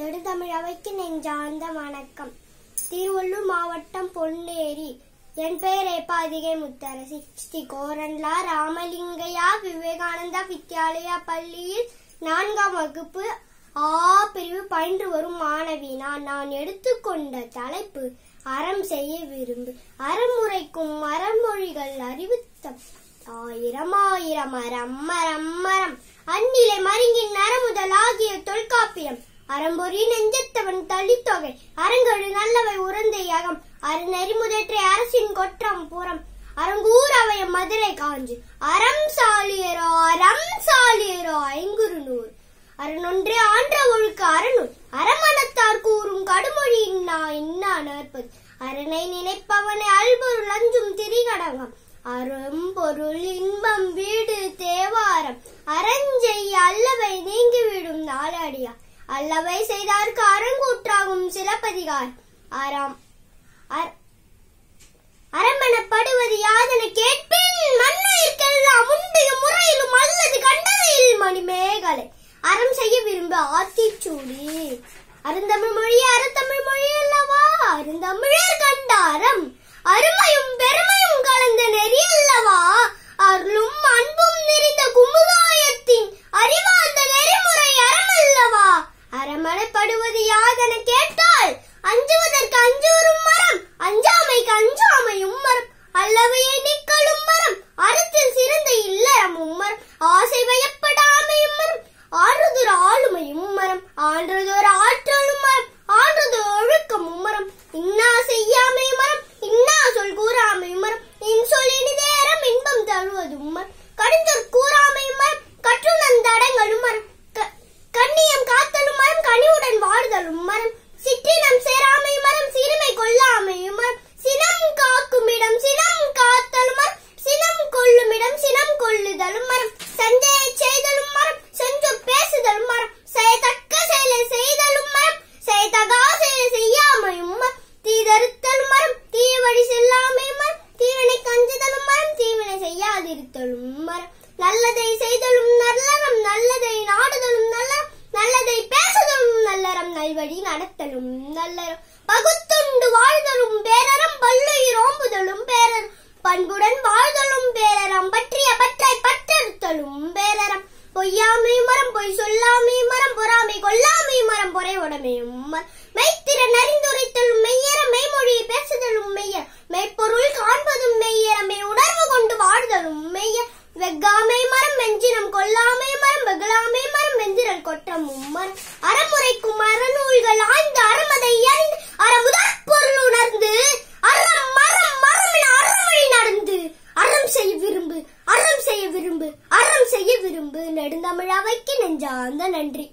நெடுதமிழவைக்கு நெஞ்சார்ந்த வணக்கம் திருவள்ளூர் மாவட்டம் பொன்னேரி என் பெயர் ஏபாதிகை முத்தரசி ஸ்ரீ கோரன்லா ராமலிங்கையா விவேகானந்தா வித்யாலயா பள்ளியில் நான்காம் வகுப்பு ஆ பிரிவு பயின்று வரும் மாணவி நான் நான் எடுத்துக்கொண்ட தலைப்பு அறம் செய்ய விரும்பு அறமுறைக்கும் மரமொழிகள் அறிவித்த ஆயிரம் ஆயிரம் அறம் மரம் மரம் அந்நிலை மருங்கின் நரமுதல் அறம்பொறி நெஞ்சத்தவன் தளித்தொகை அரங்கொழு நல்லவை உறந்தை அகம் அருநெறி முதற்றை அரசின் கொற்றம் புறம் அரங்கூர் அவைய மதுரை காஞ்சி அறம் சாலியரோ அறம் சாலியரோ ஐங்குறு நூறு அரணொன்றே ஆன்ற ஒழுக்க அரணுள் அரமணத்தார் கூறும் கடுமொழி இன்னா இன்னா நற்பது அரணை நினைப்பவனை அல்பொருள் அஞ்சும் திரிகடங்கம் பொருள் இன்பம் வீடு தேவாரம் அரஞ்செய் அல்லவை நீங்கிவிடும் நாளடியா அல்லவை செய்தார்க்கு அரங்கூற்றாகும் சிலப்பதிகார் ஆறாம் அரமணப்படுவது யாதன கேட்பின் மன்னருக்கெல்லாம் முந்தையும் முறையிலும் அல்லது கண்டதையில் மணிமேகலை அறம் செய்ய விரும்ப ஆத்திச்சூடி அருந்தமிழ் மொழி அறத்தமிழ் மொழி அல்லவா அருந்தமிழர் கண்ட அறம் அருமையும் பெருமையும் கலந்த நெறி அல்லவா கவலைப்படுவது யாதென கேட்டால் அஞ்சுவதற்கு அஞ்சூரும் மரம் அஞ்சாமைக்கு அஞ்சாமையும் மரம் வழி நடத்தலும் நல்லரும் பகுத்துண்டு வாழ்தலும் பேரறம் வள்ளுயிர் ஓம்புதலும் பேரர் பண்புடன் வாழ்தலும் பேரறம் பற்றிய பற்றை பற்றறுத்தலும் பேரறம் பொய்யாமை மரம் பொய் சொல்லாமை மரம் பொறாமை கொல்லாமை மரம் பொறை உடமையும் மெய்த்திறன் அறிந்துரைத்தலும் மெய்யர மெய்மொழியை பேசுதலும் மெய்ய மெய்ப்பொருள் காண்பதும் மெய்யரமே உணர்வு கொண்டு வாழ்தலும் மெய்ய வெக்காமை மரம் வெஞ்சினம் கொல்லாமை மரம் வெகலாமை மரம் வெஞ்சிரல் கொட்டமும் மரம் அறமுறை விரும்பு நெடுந்தமிழாவைக்கு நெஞ்சார்ந்த நன்றி